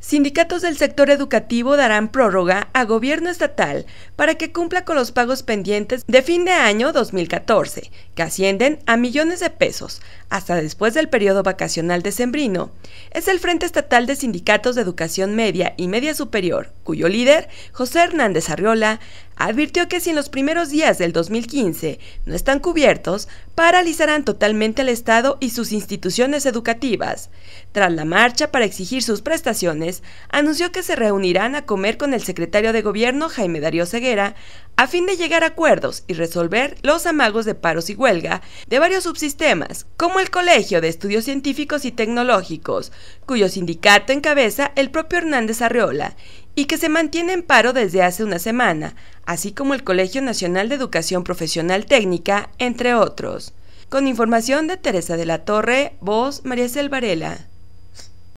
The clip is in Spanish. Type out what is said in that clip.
Sindicatos del sector educativo darán prórroga a gobierno estatal para que cumpla con los pagos pendientes de fin de año 2014, que ascienden a millones de pesos, hasta después del periodo vacacional decembrino. Es el Frente Estatal de Sindicatos de Educación Media y Media Superior, cuyo líder, José Hernández Arriola, advirtió que si en los primeros días del 2015 no están cubiertos, paralizarán totalmente el Estado y sus instituciones educativas. Tras la marcha para exigir sus prestaciones, anunció que se reunirán a comer con el secretario de Gobierno, Jaime Darío Ceguera, a fin de llegar a acuerdos y resolver los amagos de paros y huelga de varios subsistemas, como el Colegio de Estudios Científicos y Tecnológicos, cuyo sindicato encabeza el propio Hernández Arriola y que se mantiene en paro desde hace una semana, así como el Colegio Nacional de Educación Profesional Técnica, entre otros. Con información de Teresa de la Torre, voz María Selvarela.